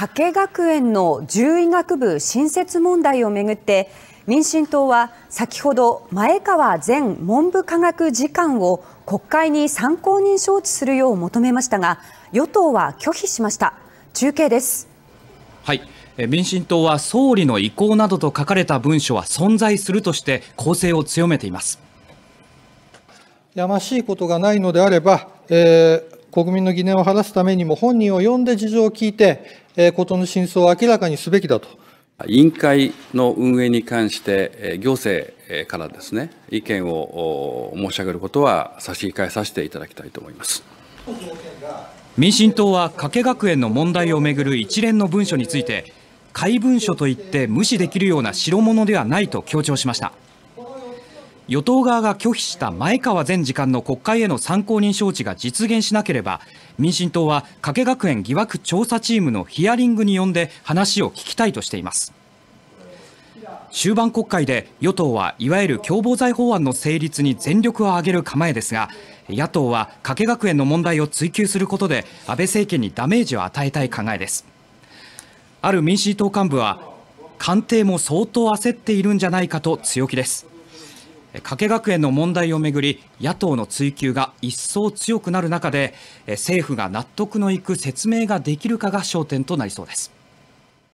加計学園の獣医学部新設問題をめぐって民進党は先ほど前川前文部科学次官を国会に参考人招致するよう求めましたが与党は拒否しました中継ですはい民進党は総理の意向などと書かれた文書は存在するとして攻勢を強めていますやましいことがないのであれば、えー、国民の疑念を晴らすためにも本人を呼んで事情を聞いて、ことの真相を明らかにすべきだと。委員会の運営に関して、行政からですね、意見を申し上げることは差し控えさせていただきたいと思います。民進党は加計学園の問題をめぐる一連の文書について、怪文書といって無視できるような代物ではないと強調しました。与党側が拒否した前川前次官の国会への参考人招致が実現しなければ民進党は加計学園疑惑調査チームのヒアリングに呼んで話を聞きたいとしています終盤国会で与党はいわゆる共謀罪法案の成立に全力を挙げる構えですが野党は加計学園の問題を追及することで安倍政権にダメージを与えたい考えですある民進党幹部は官邸も相当焦っているんじゃないかと強気です加計学園の問題をめぐり野党の追及が一層強くなる中で政府が納得のいく説明ができるかが焦点となりそうです。